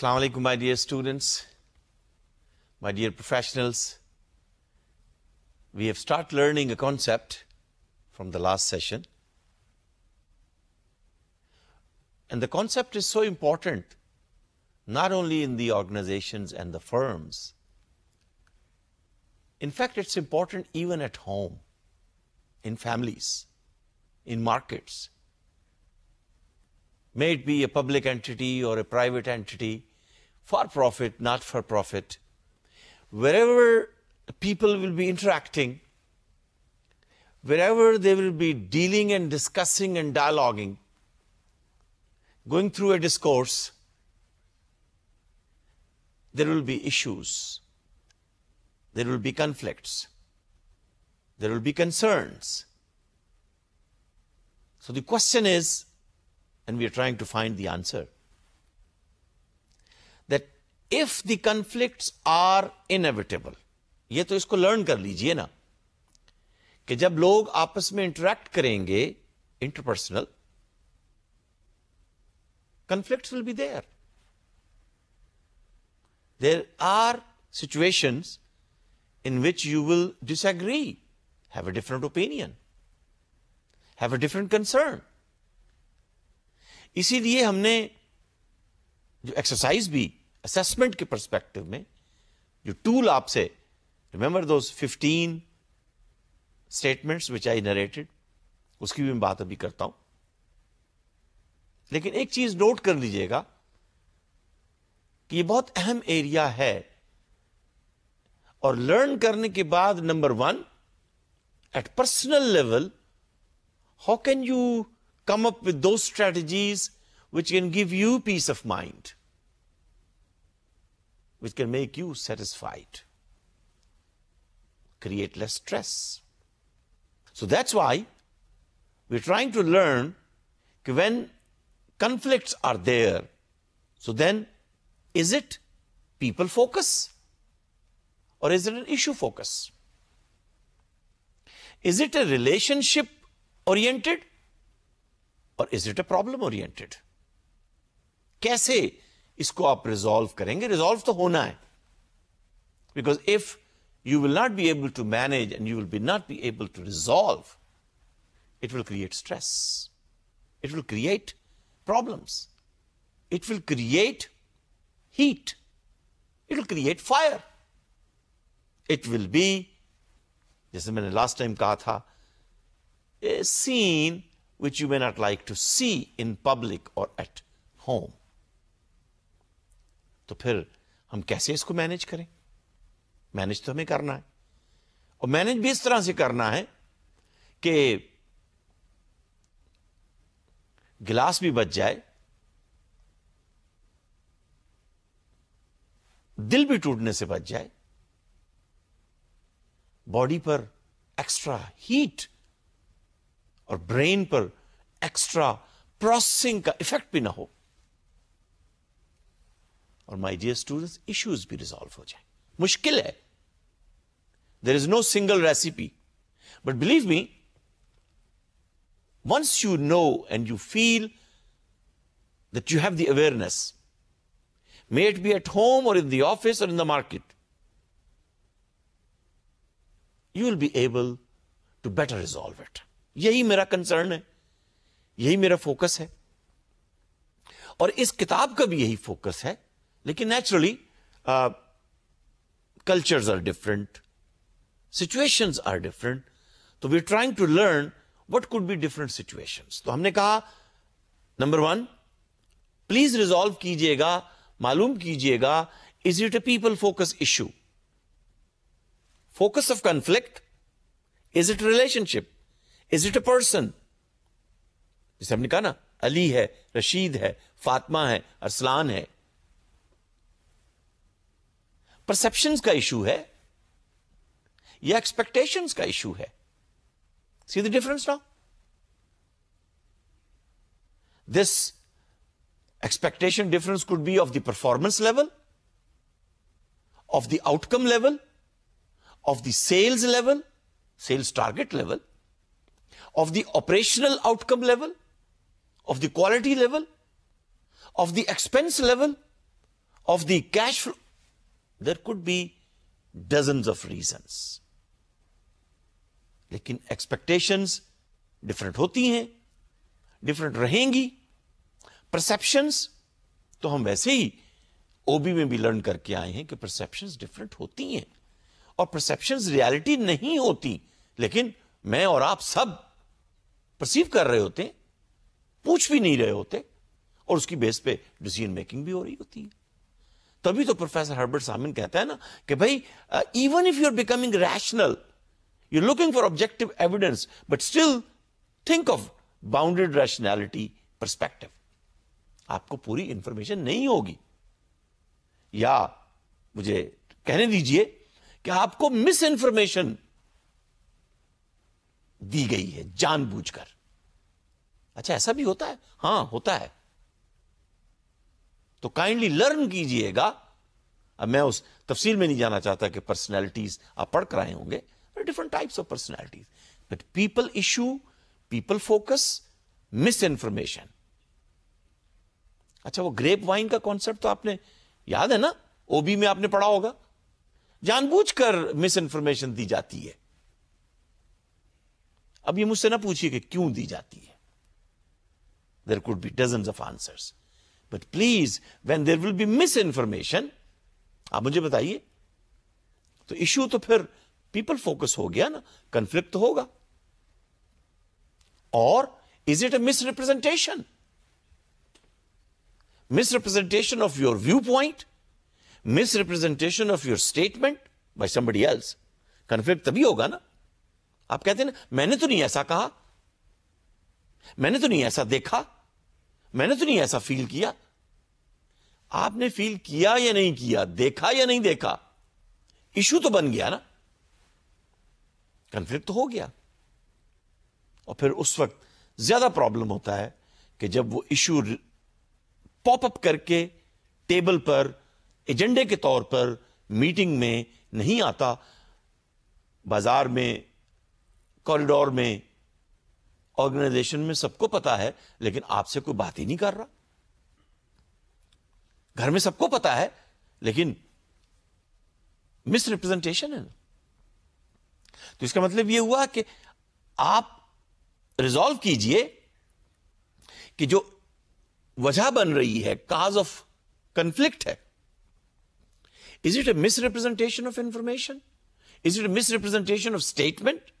Assalamu alaikum, my dear students, my dear professionals. We have started learning a concept from the last session. And the concept is so important, not only in the organizations and the firms. In fact, it's important even at home, in families, in markets, may it be a public entity or a private entity, for profit, not for profit, wherever people will be interacting, wherever they will be dealing and discussing and dialoguing, going through a discourse, there will be issues, there will be conflicts, there will be concerns. So the question is, and we are trying to find the answer. If the conflict are inevitable ये तो इसको learn कर लीजिए ना कि जब लोग आपस में इंटरेक्ट करेंगे interpersonal conflicts will be there. There are situations in which you will disagree, have a different opinion, have a different concern. इसीलिए हमने जो एक्सरसाइज भी असेसमेंट के परस्पेक्टिव में जो टूल आपसे रिमेंबर दो fifteen statements which I narrated उसकी भी मैं बात अभी करता हूं लेकिन एक चीज नोट कर लीजिएगा कि यह बहुत अहम एरिया है और लर्न करने के बाद number one at personal level how can you come up with दो strategies which can give you peace of mind which can make you satisfied, create less stress. So that's why we're trying to learn when conflicts are there, so then is it people focus or is it an issue focus? Is it a relationship oriented or is it a problem oriented? कैसे इसको आप resolve करेंगे resolve तो होना है because if you will not be able to manage and you will be not be able to resolve it will create stress. It will create problems. It will create heat. It will create fire. It will be, जैसे मैंने last time कहा था a scene which you may not like to see in public और at home तो फिर हम कैसे इसको मैनेज करें मैनेज तो हमें करना है और मैनेज भी इस तरह से करना है कि गिलास भी बच जाए दिल भी टूटने से बच जाए बॉडी पर एक्स्ट्रा हीट और ब्रेन पर एक्स्ट्रा प्रोसेसिंग का इफेक्ट भी ना हो और माय डियर स्टूडेंट्स इश्यूज भी रिजॉल्व हो जाए मुश्किल है there is no single recipe but believe me once you know and you feel that you have the awareness, may it be at home or in the office or in the market, you will be able to better resolve it. यही मेरा concern है यही मेरा focus है और इस किताब का भी यही फोकस है लेकिन naturally uh, cultures are different, situations are different. तो we trying to learn what could be different situation तो हमने कहा नंबर वन प्लीज रिजॉल्व कीजिएगा मालूम कीजिएगा is it a people focus issue focus of conflict is it relationship is it a person जैसे हमने कहा ना अली है रशीद है फातिमा है अरसलान है परसेप्शन का इशू है या एक्सपेक्टेशन का इशू है see the difference now this expectation difference could be of the performance level, of the outcome level, of the sales level, sales target level, of the operational outcome level, of the quality level, of the expense level, of the cash flow, there could be dozen of reasons लेकिन expectations different होती हैं different रहेंगी perceptions तो हम वैसे ही ओबी में भी learn करके आए हैं कि परसेप्शंस डिफरेंट होती हैं और परसेप्शंस रियलिटी नहीं होती लेकिन मैं और आप सब परसीव कर रहे होते पूछ भी नहीं रहे होते और उसकी बेस पे डिसीजन मेकिंग भी हो रही होती है तभी तो प्रोफेसर हर्बर्ट सामिन कहते हैं ना कि भाई even if you are becoming rational you looking for objective evidence but still think of bounded rationality perspective आपको पूरी इंफॉर्मेशन नहीं होगी या मुझे कहने दीजिए कि आपको मिस इंफॉर्मेशन दी गई है जानबूझकर अच्छा ऐसा भी होता है हां होता है तो काइंडली लर्न कीजिएगा अब मैं उस तफसील में नहीं जाना चाहता कि पर्सनैलिटीज आप पढ़ कर आए होंगे different types of personalities but people issue people focus misinformation अच्छा वो ग्रेप वाइन का कॉन्सेप्ट तो आपने याद है ना ओबी में आपने पढ़ा होगा जानबूझ कर मिस इन्फॉर्मेशन दी जाती है अब ये मुझसे ना पूछिए कि क्यों दी जाती है there could be dozen of answers but please when there will be misinformation आप मुझे बताइए तो इश्यू तो फिर पीपल फोकस हो गया ना कंफ्लिक्ट तो होगा और is it a misrepresentation misrepresentation of your viewpoint misrepresentation of your statement by somebody else conflict तभी होगा ना आप कहते हैं ना मैंने तो नहीं ऐसा कहा मैंने तो नहीं ऐसा देखा मैंने तो नहीं ऐसा फील किया आपने फील किया या नहीं किया देखा या नहीं देखा इशू तो बन गया ना कन्फ्लिक्ट तो हो गया और फिर उस वक्त ज्यादा प्रॉब्लम होता है कि जब वो इशू पॉपअप करके टेबल पर एजेंडे के तौर पर मीटिंग में नहीं आता बाजार में कॉरिडोर में ऑर्गेनाइजेशन में सबको पता है लेकिन आपसे कोई बात ही नहीं कर रहा घर में सबको पता है लेकिन मिसरिप्रेजेंटेशन है तो इसका मतलब यह हुआ कि आप रिजॉल्व कीजिए कि जो वजह बन रही है काज ऑफ कंफ्लिक्ट है is it a misrepresentation of information is it a misrepresentation of statement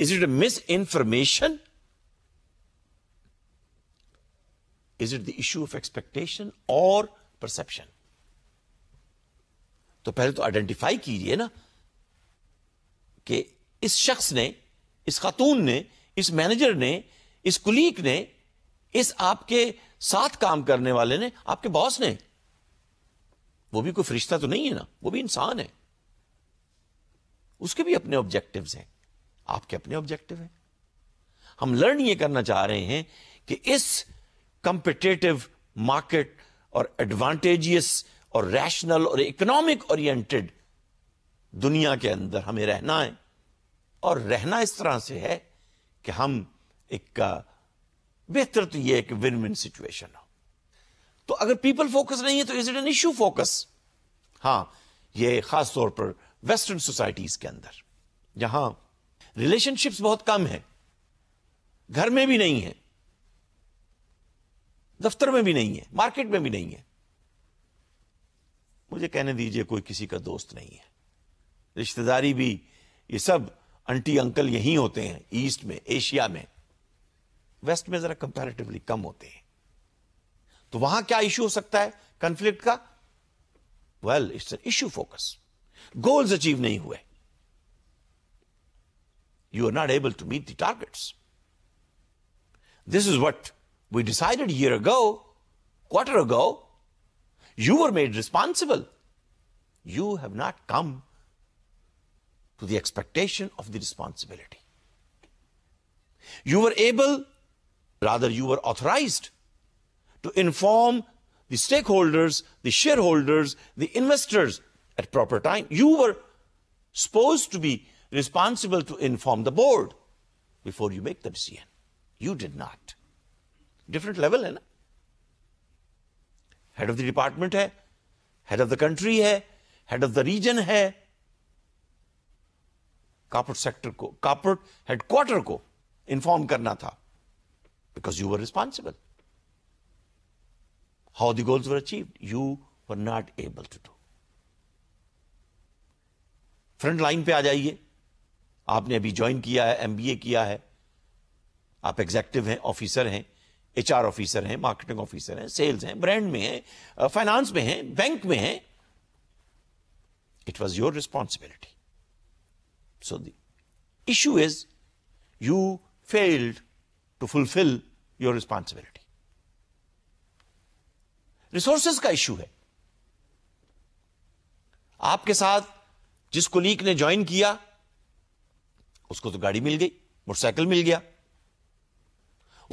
Is it a misinformation? Is it the issue of expectation or perception तो पहले तो आइडेंटिफाई कीजिए ना कि इस शख्स ने इस खातून ने इस मैनेजर ने इस कुलीग ने इस आपके साथ काम करने वाले ने आपके बॉस ने वो भी कोई फरिश्ता तो नहीं है ना वो भी इंसान है उसके भी अपने ऑब्जेक्टिव्स हैं आपके अपने ऑब्जेक्टिव हैं हम लर्न ये करना चाह रहे हैं कि इस कंपिटेटिव मार्केट और एडवांटेजियस और रैशनल और इकोनॉमिक ओरिएंटेड दुनिया के अंदर हमें रहना है और रहना इस तरह से है कि हम एक बेहतर तो ये एक विन विन सिचुएशन हो तो अगर पीपल फोकस नहीं है तो is it an issue focus हां ये खास तौर पर वेस्टर्न सोसाइटीज के अंदर जहां रिलेशनशिप्स बहुत कम है घर में भी नहीं है दफ्तर में भी नहीं है मार्केट में भी नहीं है मुझे कहने दीजिए कोई किसी का दोस्त नहीं है रिश्तेदारी भी ये सब अंटी अंकल यहीं होते हैं ईस्ट में एशिया में वेस्ट में जरा कंपैरेटिवली कम होते हैं तो वहां क्या इश्यू हो सकता है कंफ्लिक्ट का well it's an issue focus goals achieve नहीं हुए you are not able to meet the targets. This is what we decided a year ago, quarter ago. You were made responsible. You have not come to the expectation of the responsibility. You were able, rather, you were authorized to inform the stakeholders, the shareholders, the investors at proper time. You were supposed to be responsible to inform the board before you make the decision. You did not. Different level, hai na? Head of the department hai, head of the country hai, head of the region hai. Corporate sector ko, corporate headquarter ko inform karna tha. Because you were responsible. How the goals were achieved, you were not able to do. Front line pe a आपने अभी join किया है MBA किया है आप executive हैं officer हैं HR officer हैं मार्केटिंग ऑफिसर हैं सेल्स हैं ब्रांड में हैं फाइनेंस uh, में हैं बैंक में हैं it was your responsibility so the issue is you failed to fulfil your responsibility resources का इशू है आपके साथ जिस कुलीग ने ज्वाइन किया उसको तो गाड़ी मिल गई मोटरसाइकिल मिल गया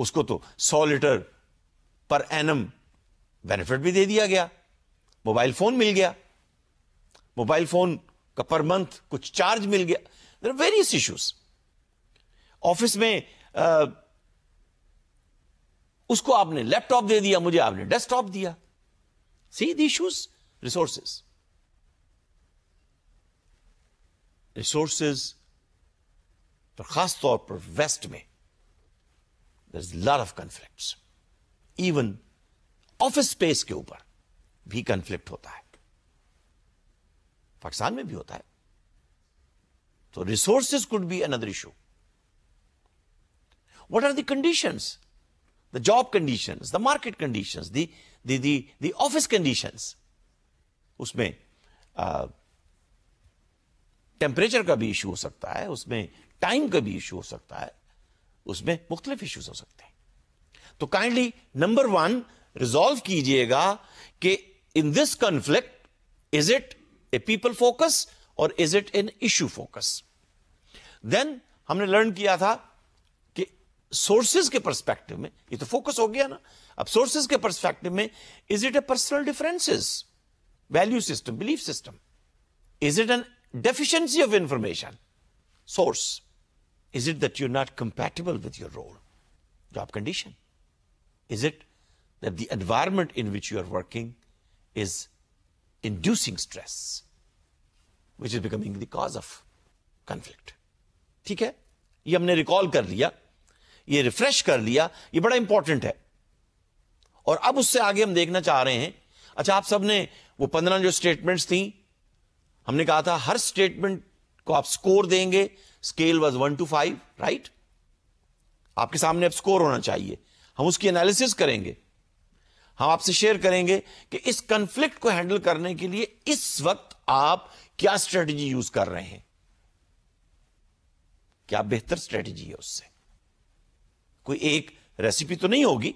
उसको तो सौ लीटर पर एनम बेनिफिट भी दे दिया गया मोबाइल फोन मिल गया मोबाइल फोन का पर मंथ कुछ चार्ज मिल गया देर वेरियस इश्यूज ऑफिस में आ, उसको आपने लैपटॉप दे दिया मुझे आपने डेस्कटॉप दिया see the issues resources resources तो खास तौर पर वेस्ट में there is lot of conflict even office space के ऊपर भी कंफ्लिक्ट होता है पाकिस्तान में भी होता है तो resources could be another issue what are the conditions the job condition the market condition the office condition उसमें टेम्परेचर uh, का भी इशू हो सकता है उसमें टाइम का भी इशू हो सकता है उसमें मुख्तलिफ इशूज हो सकते हैं तो काइंडली नंबर वन रिजॉल्व कीजिएगा कि in this conflict is it a people focus और is it an issue focus then हमने लर्न किया था कि सोर्सेज के परस्पेक्टिव में ये तो फोकस हो गया ना अब सोर्सेज के परस्पेक्टिव में is it a personal differences value system belief system is it an deficiency of information source Is it that you're not compatible with your role, job condition? Is it that the environment in which you are working is inducing stress, which is becoming the cause of conflict? ठीक है ये हमने recall कर लिया ये refresh कर लिया ये बड़ा इंपॉर्टेंट है और अब उससे आगे हम देखना चाह रहे हैं अच्छा आप सबने वो पंद्रह जो स्टेटमेंट्स थी हमने कहा था हर स्टेटमेंट को आप स्कोर देंगे scale was one to five right आपके सामने अब स्कोर होना चाहिए हम उसकी एनालिसिस करेंगे हम आपसे शेयर करेंगे कि इस कंफ्लिक्ट को हैंडल करने के लिए इस वक्त आप क्या स्ट्रेटजी यूज कर रहे हैं क्या बेहतर स्ट्रेटजी है उससे कोई एक रेसिपी तो नहीं होगी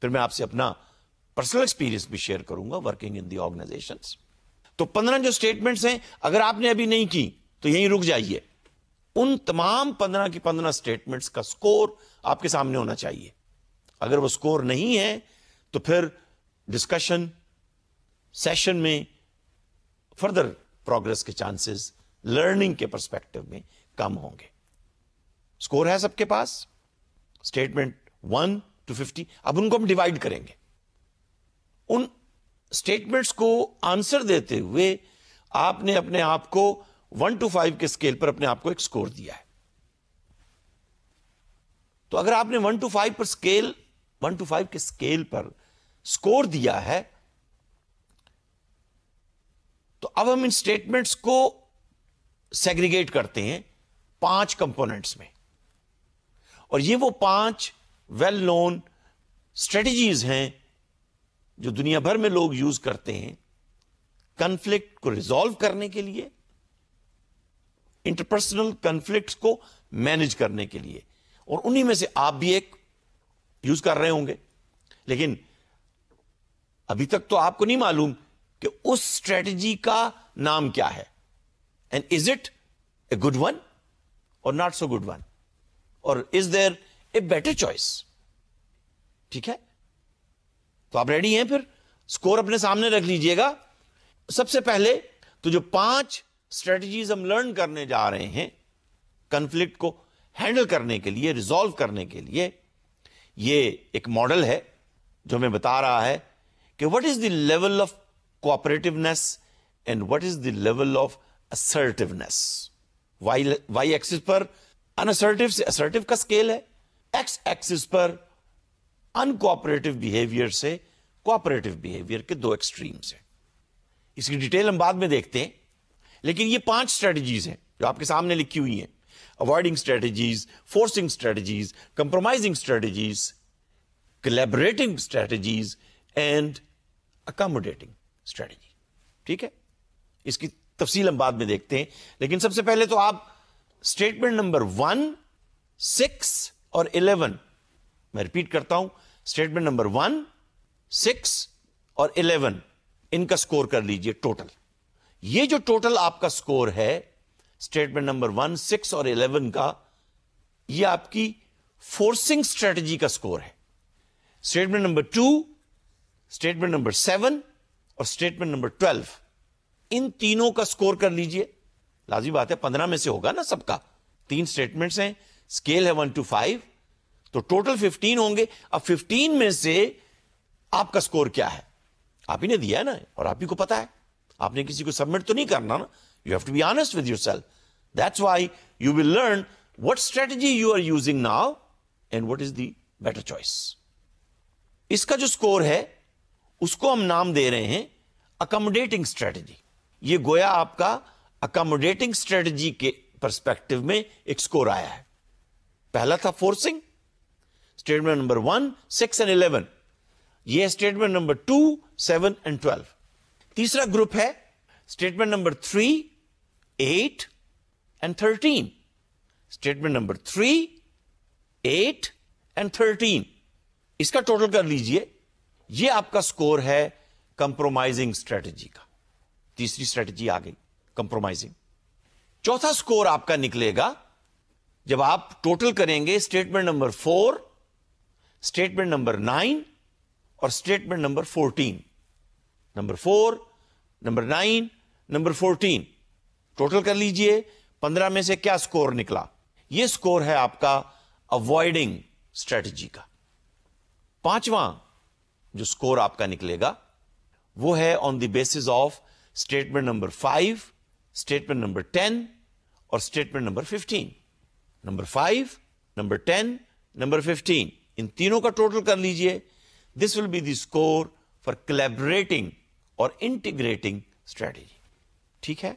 फिर मैं आपसे अपना पर्सनल एक्सपीरियंस भी शेयर करूंगा वर्किंग इन दी ऑर्गेनाइजेशंस तो पंद्रह जो स्टेटमेंट्स हैं अगर आपने अभी नहीं की तो यहीं रुक जाइए उन तमाम पंद्रह की पंद्रह स्टेटमेंट्स का स्कोर आपके सामने होना चाहिए अगर वो स्कोर नहीं है तो फिर डिस्कशन सेशन में फर्दर प्रोग्रेस के चांसेस लर्निंग के परस्पेक्टिव में कम होंगे स्कोर है सबके पास स्टेटमेंट वन टू फिफ्टी अब उनको हम डिवाइड करेंगे उन स्टेटमेंट्स को आंसर देते हुए आपने अपने आप को वन टू फाइव के स्केल पर अपने आप को एक स्कोर दिया है तो अगर आपने वन टू फाइव पर स्केल वन टू फाइव के स्केल पर स्कोर दिया है तो अब हम इन स्टेटमेंट्स को सेग्रीगेट करते हैं पांच कंपोनेंट्स में और ये वो पांच वेल नोन स्ट्रेटजीज हैं जो दुनिया भर में लोग यूज करते हैं कंफ्लिक्ट को रिजॉल्व करने के लिए इंटरपर्सनल कंफ्लिक्ट को मैनेज करने के लिए और उन्हीं में से आप भी एक यूज कर रहे होंगे लेकिन अभी तक तो आपको नहीं मालूम कि उस स्ट्रेटजी का नाम क्या है and is it a good one और नॉट सो गुड वन और is there a better choice ठीक है तो आप रेडी हैं फिर स्कोर अपने सामने रख लीजिएगा सबसे पहले तो जो पांच स्ट्रेटजीज हम लर्न करने जा रहे हैं कंफ्लिक्ट को हैंडल करने के लिए रिजॉल्व करने के लिए ये एक मॉडल है जो हमें बता रहा है कि what is the level of cooperativeness and what is the level of assertiveness Y Y axis पर अनअसर्टिव से असर्टिव का स्केल है एक्स एक्सिस पर अनकोऑपरेटिव बिहेवियर से कोऑपरेटिव बिहेवियर के दो एक्सट्रीम्स हैं इसकी डिटेल हम बाद में देखते हैं लेकिन ये पांच स्ट्रेटजीज हैं जो आपके सामने लिखी हुई हैं avoiding strategies forcing strategies compromising strategies collaborating strategies and accommodating strategy ठीक है इसकी तफसील हम बाद में देखते हैं लेकिन सबसे पहले तो आप स्टेटमेंट नंबर वन सिक्स और इलेवन मैं रिपीट करता हूं स्टेटमेंट नंबर वन सिक्स और इलेवन इनका स्कोर कर लीजिए टोटल ये जो टोटल आपका स्कोर है स्टेटमेंट नंबर वन सिक्स और इलेवन का ये आपकी फोर्सिंग स्ट्रेटजी का स्कोर है statement number two statement number seven और स्टेटमेंट नंबर ट्वेल्व इन तीनों का स्कोर कर लीजिए लाजी बात है पंद्रह में से होगा ना सबका तीन स्टेटमेंट हैं स्केल है वन टू फाइव तो टोटल फिफ्टीन होंगे अब फिफ्टीन में से आपका स्कोर क्या है आप ही ने दिया है ना और आप ही को पता है आपने किसी को सबमिट तो नहीं करना ना you have to be honest with yourself that's why you will learn what strategy you are using now and what is the better choice इसका जो स्कोर है उसको हम नाम दे रहे हैं अकोमोडेटिंग स्ट्रेटजी ये गोया आपका अकोमोडेटिंग स्ट्रेटजी के परस्पेक्टिव में एक स्कोर आया है पहला था forcing statement number one six and eleven ये statement number two seven and twelve तीसरा ग्रुप है statement number three eight and thirteen statement number three eight and thirteen इसका टोटल कर लीजिए यह आपका स्कोर है कंप्रोमाइजिंग स्ट्रेटजी का तीसरी स्ट्रेटजी आ गई कंप्रोमाइजिंग चौथा स्कोर आपका निकलेगा जब आप टोटल करेंगे statement number four statement number nine और statement number fourteen number four number nine number fourteen total कर लीजिए पंद्रह में से क्या स्कोर निकला ये स्कोर है आपका अवॉइडिंग स्ट्रेटजी का पांचवा जो स्कोर आपका निकलेगा वो है on the basis of statement number five statement number ten और statement number fifteen number five number ten number fifteen इन तीनों का टोटल कर लीजिए this will be the score for collaborating और इंटीग्रेटिंग स्ट्रेटेजी ठीक है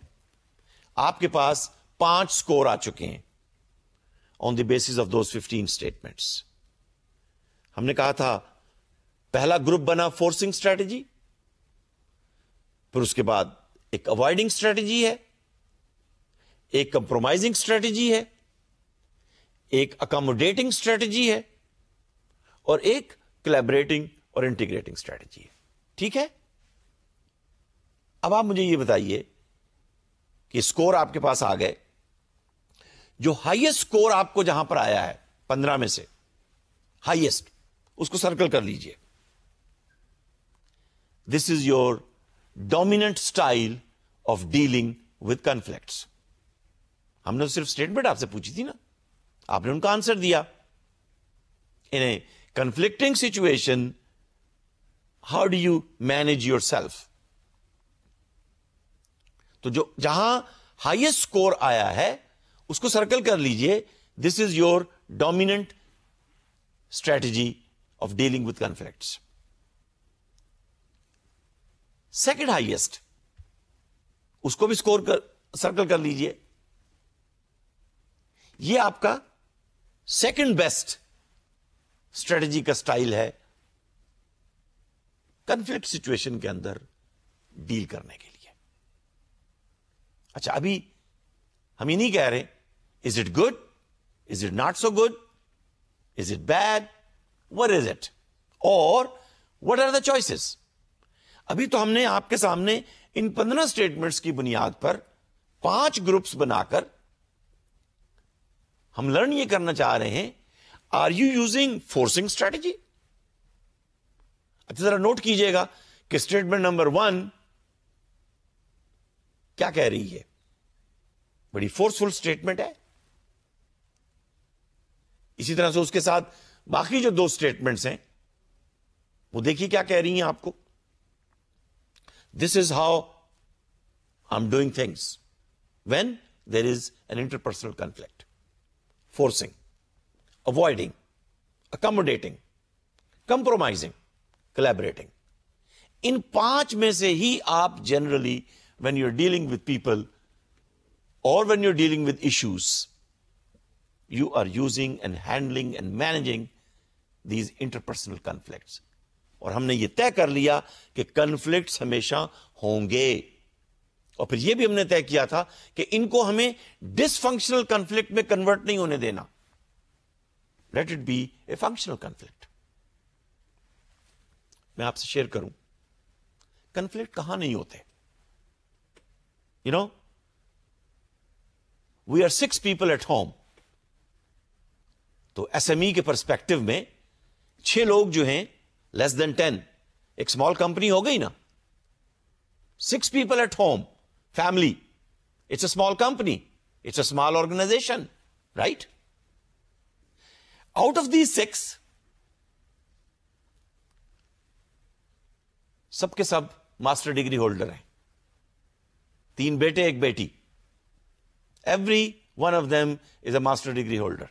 आपके पास पांच स्कोर आ चुके हैं on the basis of those fifteen statements हमने कहा था पहला ग्रुप बना फोर्सिंग स्ट्रेटेजी फिर उसके बाद एक अवॉइडिंग स्ट्रेटेजी है एक कंप्रोमाइजिंग स्ट्रेटेजी है एक अकोमोडेटिंग स्ट्रेटेजी है और एक कोलेबरेटिंग और इंटीग्रेटिंग स्ट्रेटेजी है ठीक है अब आप मुझे ये बताइए कि स्कोर आपके पास आ गए जो हाईएस्ट स्कोर आपको जहां पर आया है पंद्रह में से हाईएस्ट उसको सर्कल कर लीजिए this is your dominant style of dealing with conflict हमने तो सिर्फ स्टेटमेंट आपसे पूछी थी ना आपने उनका आंसर दिया in a situation how do you manage yourself तो जो जहां हाइएस्ट स्कोर आया है उसको सर्कल कर लीजिए this is your dominant strategy of dealing with conflict second highest उसको भी स्कोर कर सर्कल कर लीजिए ये आपका सेकंड बेस्ट स्ट्रेटजी का स्टाइल है कंफ्लिक्ट सिचुएशन के अंदर डील करने के अच्छा अभी हम ये नहीं कह रहे is it good is it not so good is it bad what is it और वट आर द चॉइसेस अभी तो हमने आपके सामने इन पंद्रह स्टेटमेंट्स की बुनियाद पर पांच ग्रुप्स बनाकर हम लर्न ये करना चाह रहे हैं are you using forcing strategy अच्छा जरा नोट कीजिएगा कि स्टेटमेंट नंबर वन क्या कह रही है बड़ी फोर्सफुल स्टेटमेंट है इसी तरह से उसके साथ बाकी जो दो स्टेटमेंट्स हैं वो देखिए क्या कह रही हैं आपको this is how I am doing things when there is an interpersonal conflict forcing avoiding accommodating compromising collaborating इन पांच में से ही आप generally when you're dealing with people or when you're dealing with issues, you are using and handling and managing these interpersonal conflicts. और हमने ये तय कर लिया कि कन्फ्लिक्ट्स हमेशा होंगे और फिर ये भी हमने तय किया था कि इनको हमें डिसफंक्शनल कॉन्फ्लिक्ट में कन्वर्ट नहीं होने देना let it be a functional conflict मैं आपसे शेयर करूं कॉन्फ्लिक्ट कहां नहीं होते You know, we are six people at home तो एसएमई e के परस्पेक्टिव में छह लोग जो हैं लेस देन टेन एक स्मॉल कंपनी हो गई ना six people at home family it's a small company it's a small organisation right out of these six सबके सब मास्टर डिग्री होल्डर हैं तीन बेटे एक बेटी every one of them is a master degree holder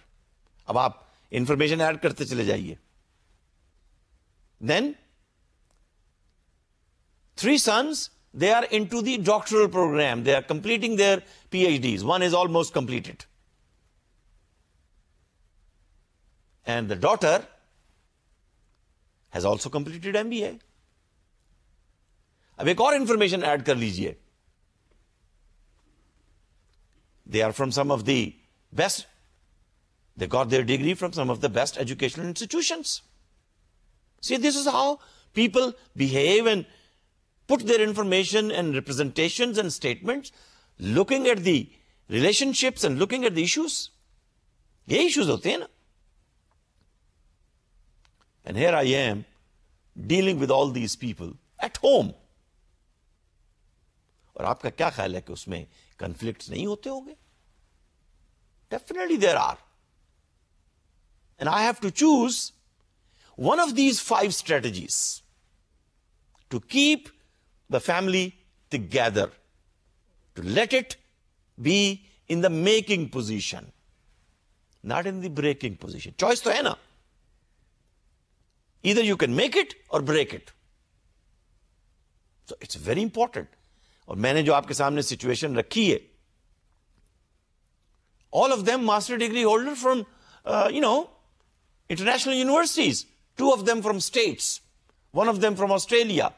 अब आप इंफॉर्मेशन ऐड करते चले जाइए then three sons they are in to doctor program they are completing their P H D one is almost completed and the daughter has also completed M B MBA अब एक और information add कर लीजिए They are from some of the best, they got their degree from some of the best educational institutions. See, this is how people behave and put their information and representations and statements looking at the relationships and looking at the issues. ये issues होते हैं And here I am dealing with all these people at home. और आपका क्या ख्याल है कि उसमें कॉन्फ्लिक्ट नहीं होते होंगे definitely there are and I have to choose one of these five strategies to keep the family together to let it be in the making position not in the breaking position choice तो है ना either you can make it or break it so it's very important और मैंने जो आपके सामने situation रखी है all of them master degree holder from you know international universities two of them from States one of them from Australia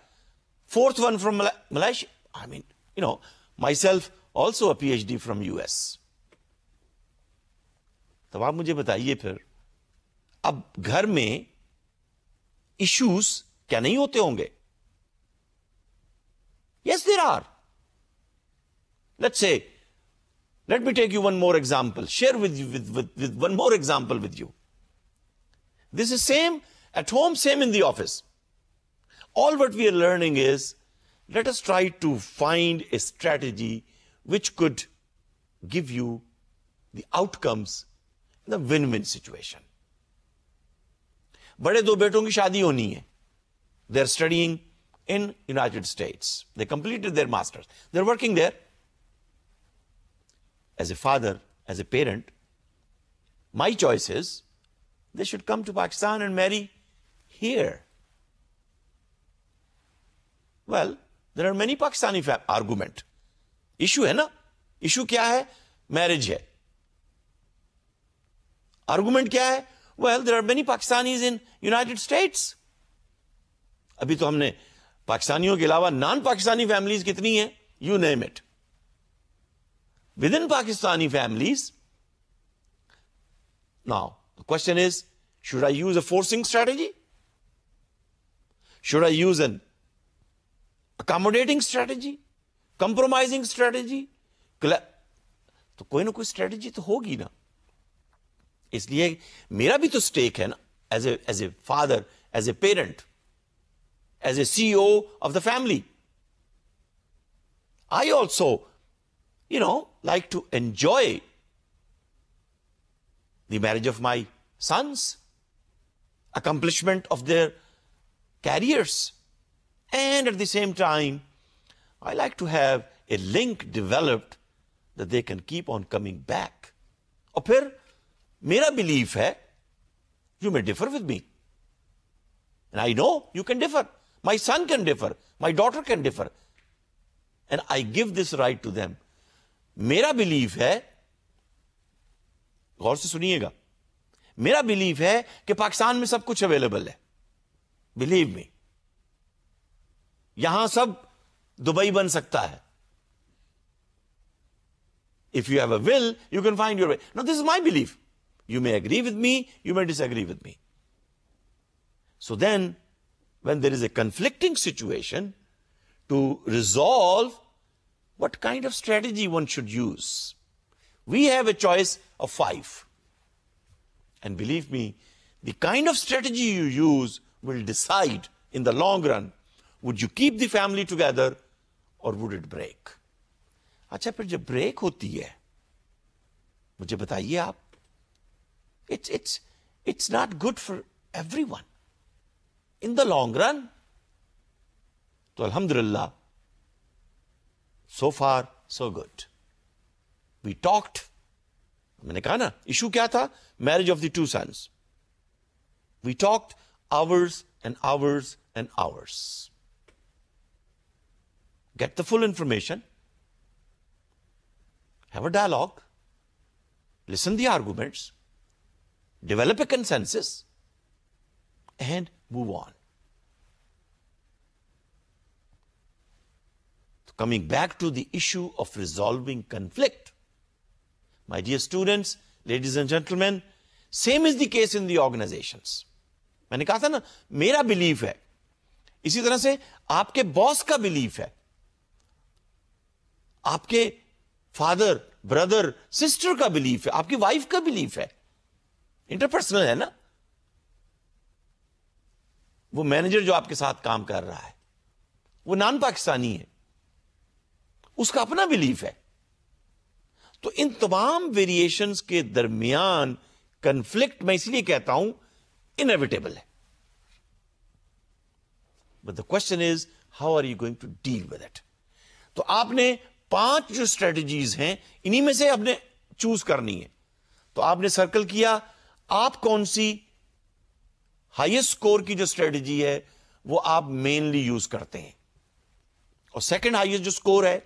fourth one from Malaysia I mean you know myself also a P H D from US तब आप मुझे बताइए फिर अब घर में issues क्या नहीं होते होंगे yes there are Let's say, let me take you one more example, share with you with, with, with one more example with you. This is same at home, same in the office. All what we are learning is let us try to find a strategy which could give you the outcomes in a win-win situation. बड़े दो बेटों की शादी होनी है they are studying in United States they completed their masters they are working there as a father, as a parent, my choice is they should come to Pakistan and marry here. Well, there are many Pakistani argument. Issue hai na? Issue kya hai? Marriage hai. Argument kya hai? Well, there are many Pakistanis in United States. Abhi to humne पाकिस्तानियों ke ilawa non-Pakistani families kitni hai? You name it. within Pakistani families. Now, the question is should I use a forcing strategy? Should I use an accommodating strategy? Compromising strategy? तो कोई ना कोई strategy तो होगी ना इसलिए मेरा भी तो स्टेक है ना as a as a father as a parent as a CEO of the family I also you know, like to enjoy the marriage of my sons, accomplishment of their careers, and at the same time, I like to have a link developed that they can keep on coming back. Or fir, mera belief hai, you may differ with me. And I know you can differ. My son can differ. My daughter can differ. And I give this right to them. मेरा believe है गौर से सुनिएगा मेरा believe है कि पाकिस्तान में सब कुछ अवेलेबल है बिलीव में यहां सब दुबई बन सकता है if you have a will you can find your way no this is my belief you may agree with me you may disagree with me so then when there is a conflicting situation to resolve what kind of strategy one should use. We have a choice of five. And believe me, the kind of strategy you use will decide in the long run, would you keep the family together और would it break अच्छा फिर जब break होती है मुझे बताइए आप it's it's it's not good for everyone in the long run तो अल्हम्दुलिल्लाह so far so good we talked मैंने कहा ना इशू the था marriage of the two sons we talked hours and hours and hours get the full information, have a dialogue, listen the arguments, develop a consensus, and move on. Coming back to the issue of resolving conflict. My dear students, ladies and gentlemen, same is the case in the organization मैंने कहा था ना मेरा belief है इसी तरह से आपके बॉस का बिलीफ है आपके फादर ब्रदर सिस्टर का बिलीफ है आपकी वाइफ का बिलीफ है इंटरपर्सनल है ना वो मैनेजर जो आपके साथ काम कर रहा है वो नॉन पाकिस्तानी है उसका अपना बिलीफ है तो इन तमाम वेरिएशन के दरमियान कंफ्लिक्ट मैं इसलिए कहता हूं इनएविटेबल है but the question is how are you going to deal with it तो आपने पांच जो स्ट्रेटेजीज हैं इन्हीं में से आपने चूज करनी है तो आपने सर्कल किया आप कौन सी हाईएस्ट स्कोर की जो स्ट्रेटेजी है वो आप मेनली यूज करते हैं और सेकंड हाईएस्ट जो स्कोर है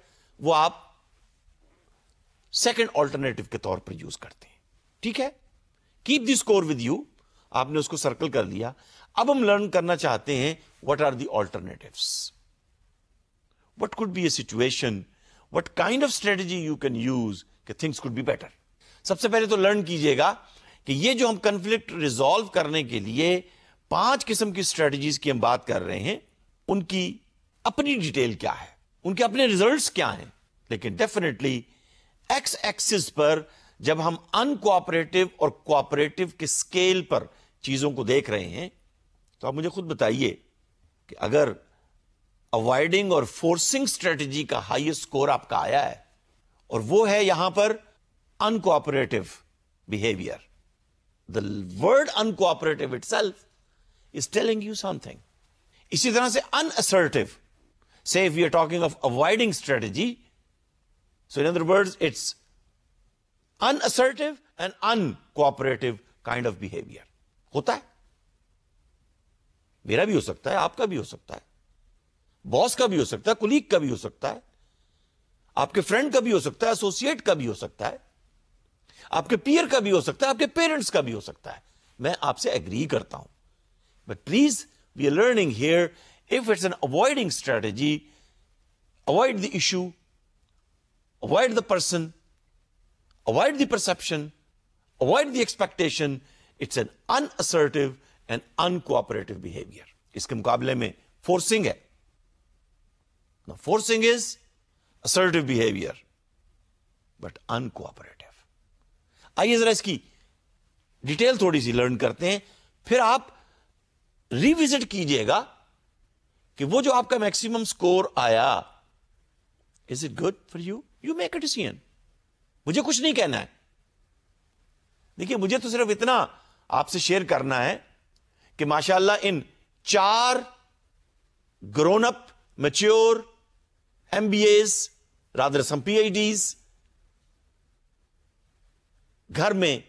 वो आप सेकंड ऑल्टरनेटिव के तौर पर यूज करते हैं ठीक है keep the score with you आपने उसको सर्कल कर लिया अब हम लर्न करना चाहते हैं what are the alternative what could be a situation what kind of strategy you can use कि things could be better. सबसे पहले तो लर्न कीजिएगा कि ये जो हम कंफ्लिक्ट रिजॉल्व करने के लिए पांच किस्म की स्ट्रेटजीज की हम बात कर रहे हैं उनकी अपनी डिटेल क्या है उनके अपने रिजल्ट्स क्या हैं लेकिन डेफिनेटली एक्स एक्सिस पर जब हम अनकोऑपरेटिव और कोऑपरेटिव के स्केल पर चीजों को देख रहे हैं तो आप मुझे खुद बताइए कि अगर अवॉइडिंग और फोर्सिंग स्ट्रेटजी का हाईएस्ट स्कोर आपका आया है और वो है यहां पर uncooperative behaviour the word uncooperative itself is telling you something इसी तरह से अनअसर्टिव Say if we are talking of avoiding strategy, so in other words, it's unassertive and uncooperative kind of behavior. होता है मेरा भी हो सकता है आपका भी हो सकता है बॉस का भी हो सकता है कुलीग का भी हो सकता है आपके फ्रेंड का भी हो सकता है एसोसिएट का भी हो सकता है आपके पीयर का भी हो सकता है आपके पेरेंट्स का भी हो सकता है मैं आपसे एग्री करता हूं but please we are learning here If it's an avoiding strategy, avoid the issue, avoid the person, avoid the perception, avoid the expectation. It's an unassertive and uncooperative behavior. इसके मुकाबले में फोर्सिंग है Now, forcing is assertive behavior, but uncooperative. आइए जरा इसकी detail थोड़ी सी learn करते हैं फिर आप रिविजिट कीजिएगा कि वो जो आपका मैक्सिमम स्कोर आया is it good for you you make a decision मुझे कुछ नहीं कहना है देखिए मुझे तो सिर्फ इतना आपसे शेयर करना है कि माशाल्लाह इन चार grown up mature MBAs, rather some PhDs, घर में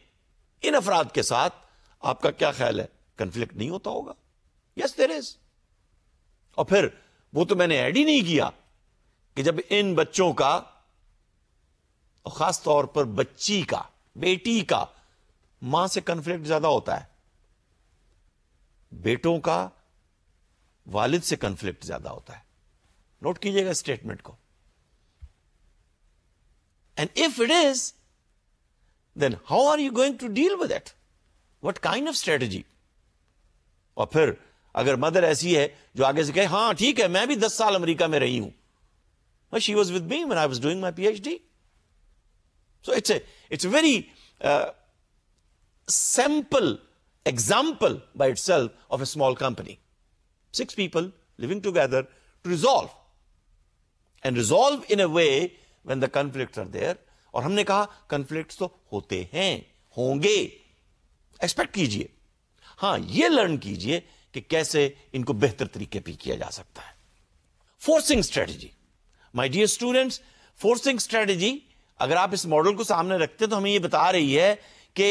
इन अफराद के साथ आपका क्या ख्याल है कंफ्लिक्ट नहीं होता होगा यस देर इज और फिर वो तो मैंने ऐड ही नहीं किया कि जब इन बच्चों का और खास तौर पर बच्ची का बेटी का मां से कंफ्लिक्ट ज्यादा होता है बेटों का वालिद से कंफ्लिक्ट ज्यादा होता है नोट कीजिएगा स्टेटमेंट को and if it is then how are you going to deal with it what kind of strategy और फिर अगर मदर ऐसी है जो आगे से कहे हाँ ठीक है मैं भी दस साल अमेरिका में रही हूं she was with me man I was doing my P H D so it's it's very sample example by itself of a small company six people living together to resolve and resolve in a way when the conflict are there और हमने कहा conflict तो होते हैं होंगे expect कीजिए हाँ ये लर्न कीजिए कि कैसे इनको बेहतर तरीके पर किया जा सकता है forcing strategy my dear students forcing strategy अगर आप इस मॉडल को सामने रखते तो हमें यह बता रही है कि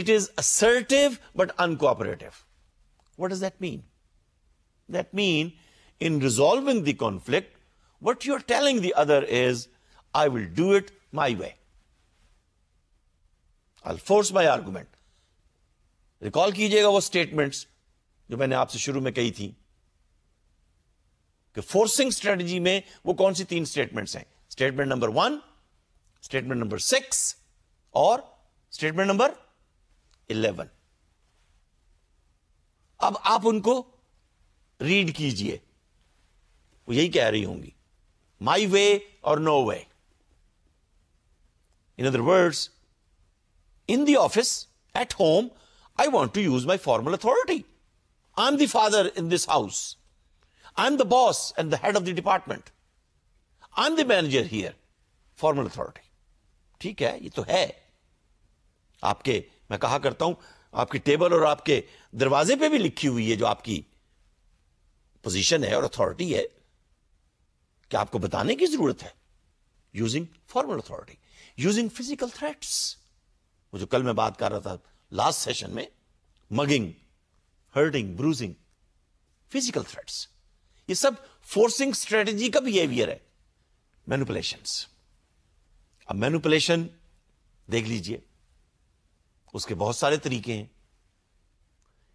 it is assertive but uncooperative what is that mean that mean in resolving the conflict what you are telling the other is I will do it my way I force my argument. Recall कीजिएगा वो statements जो मैंने आपसे शुरू में कही थी कि फोर्सिंग स्ट्रेटजी में वो कौन सी तीन स्टेटमेंट्स हैं statement number one statement number six और स्टेटमेंट नंबर इलेवन अब आप उनको रीड कीजिए वो यही कह रही होंगी माई वे और no way in other words in the office at home I want to use my formal authority I'm the father in this house. I'm the boss and the head of the department. I'm the manager here. Formal authority ठीक है ये तो है आपके मैं कहा करता हूं आपकी टेबल और आपके दरवाजे पे भी लिखी हुई है जो आपकी पोजीशन है और अथॉरिटी है कि आपको बताने की जरूरत है using formal authority using physical threats वो जो कल मैं बात कर रहा था लास्ट सेशन में mugging hurting bruising physical threats ये सब फोर्सिंग स्ट्रेटेजी का बिहेवियर है मैनुपुलेशन अब मैनुपुलेशन देख लीजिए उसके बहुत सारे तरीके हैं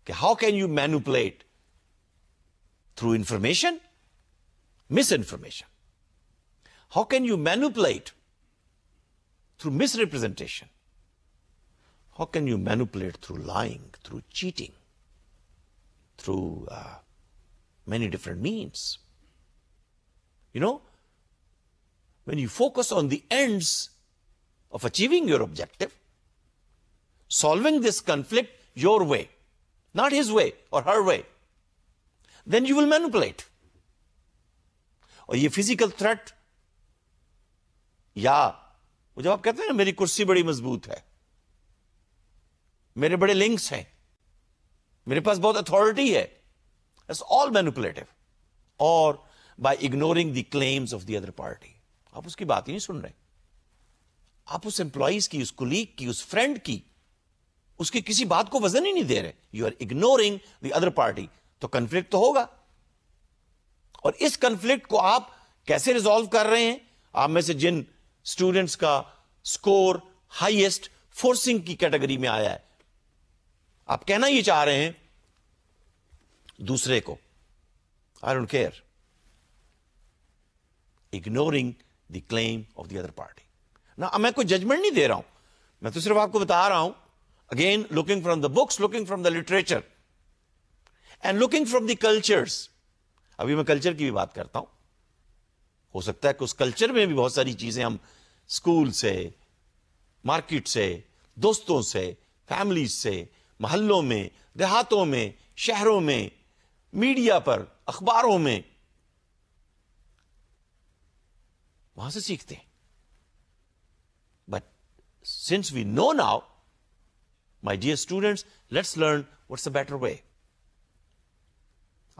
कि how can you manipulate through information misinformation how can you manipulate through misrepresentation how can you manipulate through lying through cheating through uh, many different means. You know, when you focus on the ends of achieving your objective, solving this conflict your way, not his way or her way, then you will manipulate. और ये physical threat या वो जब आप कहते हैं ना मेरी कुर्सी बड़ी मजबूत है मेरे मेरे पास बहुत अथॉरिटी है इट्स ऑल मैनुपुलेटिव और by ignoring the claims of the other party आप उसकी बात ही नहीं सुन रहे आप उस एम्प्लॉयज की उस कुलीग की उस फ्रेंड की उसकी किसी बात को वजन ही नहीं दे रहे you are ignoring the other party तो कंफ्लिक्ट तो होगा और इस कंफ्लिक्ट को आप कैसे रिजॉल्व कर रहे हैं आप में से जिन स्टूडेंट्स का स्कोर हाईएस्ट फोर्सिंग की कैटेगरी में आया है आप कहना ये चाह रहे हैं दूसरे को I don't care ignoring the claim of the other party ना मैं कोई जजमेंट नहीं दे रहा हूं मैं तो सिर्फ आपको बता रहा हूं again looking from the books looking from the literature and looking from the cultures अभी मैं कल्चर की भी बात करता हूं हो सकता है कि उस कल्चर में भी बहुत सारी चीजें हम स्कूल से मार्केट से दोस्तों से फैमिली से महलों में देहातों में शहरों में मीडिया पर अखबारों में वहां से सीखते हैं but since we know now my dear students let's learn what's a better way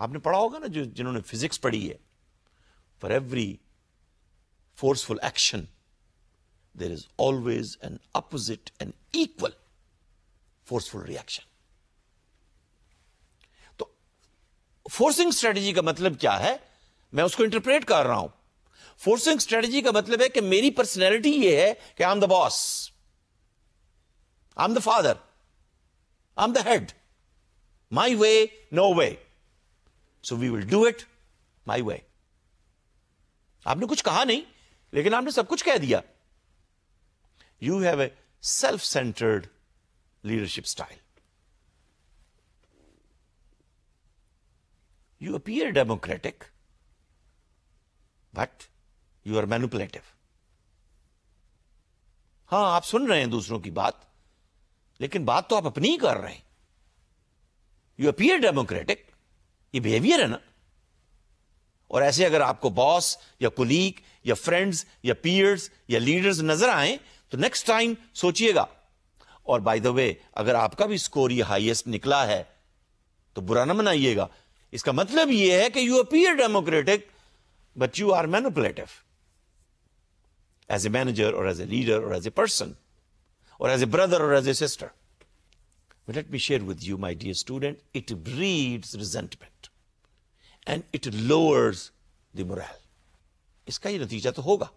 आपने पढ़ा होगा ना जो जिन्होंने फिजिक्स पढ़ी है for every forceful action there is always an opposite and equal forceful reaction तो फोर्सिंग स्ट्रेटेजी का मतलब क्या है मैं उसको इंटरप्रेट कर रहा हूं फोर्सिंग स्ट्रेटेजी का मतलब है कि मेरी पर्सनैलिटी यह है कि I'm the boss I'm the father I'm the head my way no way so we will do it my way आपने कुछ कहा नहीं लेकिन आपने सब कुछ कह दिया you have a self centred leadership style. You appear democratic, but you are manipulative. हाँ आप सुन रहे हैं दूसरों की बात लेकिन बात तो आप अपनी ही कर रहे हैं यू अपियर डेमोक्रेटिक ये बिहेवियर है ना और ऐसे अगर आपको बॉस या कुलीग या फ्रेंड्स या पीयर्स या लीडर्स नजर आए तो नेक्स्ट टाइम सोचिएगा और बाय द वे अगर आपका भी स्कोर ये हाईएस्ट निकला है तो बुरा ना मनाइएगा इसका मतलब यह है कि you appear democratic but you are manipulative as a manager और एज ए लीडर और एज ए पर्सन और एज ए ब्रदर और as a sister But let me share with you, my dear student, it breeds resentment and it lowers the morale. इसका ये नतीजा तो होगा.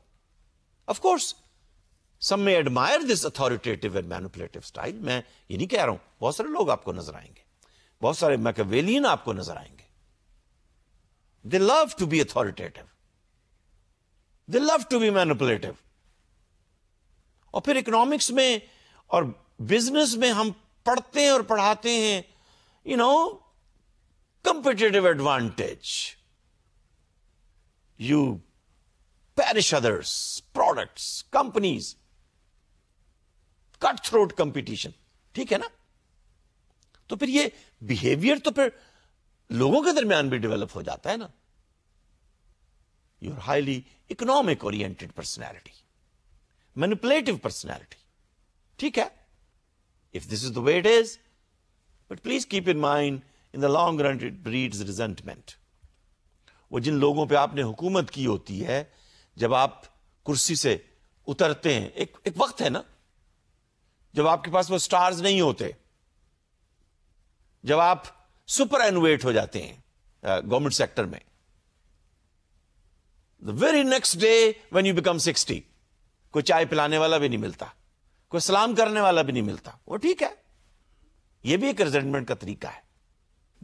Of course, some में admire this authoritative and manipulative style मैं ये नहीं कह रहा हूं बहुत सारे लोग आपको नजर आएंगे बहुत सारे मैकवेलियन आपको नजर आएंगे they love to be authoritative they love to be manipulative और फिर इकोनॉमिक्स में और बिजनेस में हम पढ़ते हैं और पढ़ाते हैं you know competitive advantage you perish others, products, companies. Cut throat competition ठीक है ना तो फिर ये बिहेवियर तो फिर लोगों के दरमियान भी डेवलप हो जाता है ना you're highly economic oriented personality manipulative personality ठीक है if this is the way it is but please keep in mind in the long run it breed resentment वो जिन लोगों पे आपने हुकूमत की होती है जब आप कुर्सी से उतरते हैं एक एक वक्त है ना जब आपके पास वो स्टार्स नहीं होते जब आप सुपर एनोवेट हो जाते हैं गवर्नमेंट uh, सेक्टर में the very next day when you become sixty कोई चाय पिलाने वाला भी नहीं मिलता कोई सलाम करने वाला भी नहीं मिलता वो ठीक है ये भी एक रिजेंटमेंट का तरीका है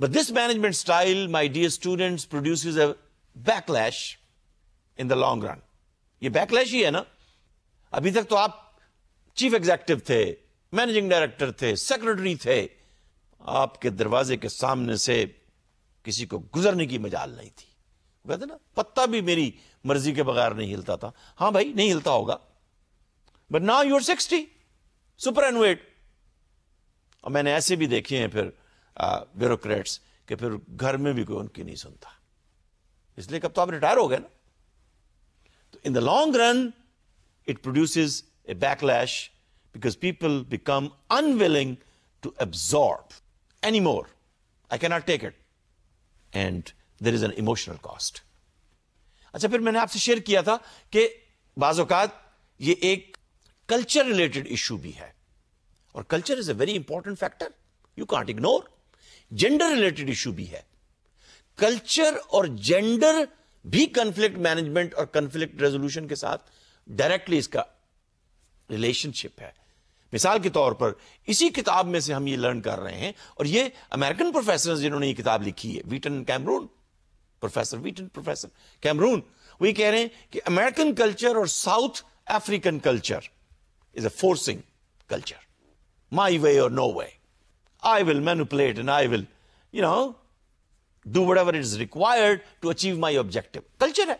but this management style my dear student produce is a backlash in the long run ये बैकलैश ही है ना अभी तक तो आप चीफ एग्जेक्टिव थे मैनेजिंग डायरेक्टर थे सेक्रेटरी थे आपके दरवाजे के सामने से किसी को गुजरने की मजाल नहीं थी कहते ना पत्ता भी मेरी मर्जी के बगैर नहीं हिलता था हाँ भाई नहीं हिलता होगा बट ना यूर सिक्सटी सुपर एनुएट और मैंने ऐसे भी देखे हैं फिर ब्यूरोक्रेट्स के फिर घर में भी कोई उनकी नहीं सुनता इसलिए कब तो आप रिटायर हो गए ना तो in the long run it produces a backlash because people become unwilling to absorb anymore. I cannot take it. And there is an emotional cost. अच्छा फिर मैंने आपसे शेयर किया था कि बाज़ात ये एक कल्चर रिलेटेड इशू भी है और culture is a very important factor you can't ignore gender related issue भी है कल्चर और जेंडर भी कंफ्लिक्ट मैनेजमेंट और कंफ्लिक्ट रेजोल्यूशन रिलेशनशिप है मिसाल के तौर पर इसी किताब में से हम ये लर्न कर रहे हैं और ये अमेरिकन प्रोफेसर जिन्होंने ये किताब लिखी है Whetten Cameron professor Whetten professor Cameron वो कह रहे हैं कि अमेरिकन कल्चर और South African culture is a forcing culture my way और no way I will manipulate and I will you know do whatever it is required to achieve my objective culture है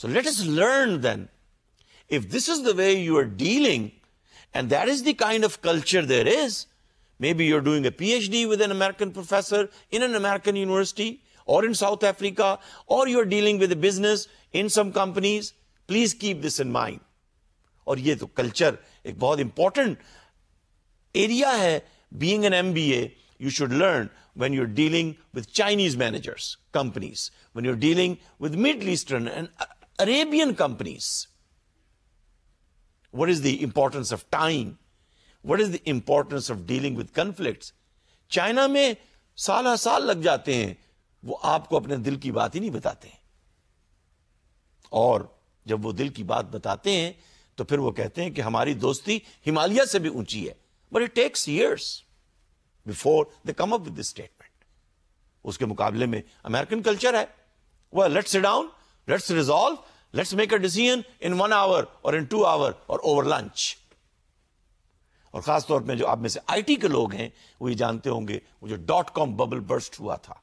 so let us learn then If this is the way you are dealing, and that is the kind of culture there is, maybe you're doing a PhD with an American professor in an American university or in South Africa, or you're dealing with a business in some companies, please keep this in mind. Or ये तो culture, एक बहुत important area है Being an MBA, you should learn when you're dealing with Chinese managers, companies, when you're dealing with Middle Eastern and Arabian companies. What is the importance of time? What is the importance of dealing with conflicts? China में साल साल लग जाते हैं वो आपको अपने दिल की बात ही नहीं बताते और जब वो दिल की बात बताते हैं तो फिर वो कहते हैं कि हमारी दोस्ती हिमालय से भी ऊंची है but it takes years before the come up with this statement उसके मुकाबले में अमेरिकन कल्चर है वह lets down let's resolve Let's make a decision in one hour or in two hour or over lunch. Or, खास तौर पे जो आप में से आईटी के लोग हैं वो ये जानते होंगे वो जो डॉट कॉम बबल बर्स्ट हुआ था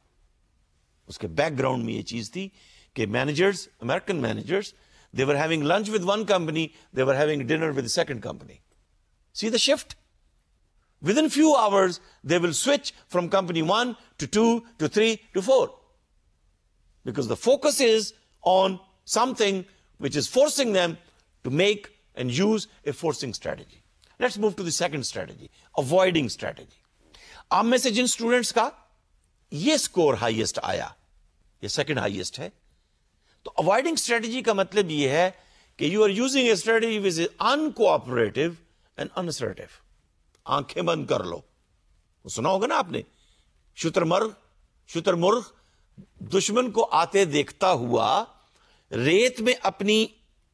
उसके बैकग्राउंड में ये चीज थी कि managers American managers they were having lunch with one company they were having dinner with the company see the shift within few hours they will switch from company one to two to three to four because the focus is on something which is forcing them to make and use a forcing strategy. Let's move to the second strategy, avoiding strategy. आप में से जिन students का ये score highest आया ये second highest है तो अवॉइडिंग स्ट्रेटजी का मतलब ये है कि you are using a strategy which is uncooperative and unassertive आंखें बंद कर लो सुना होगा ना आपने शुतरमर्ग शुतरमुर्ग दुश्मन को आते देखता हुआ रेत में अपनी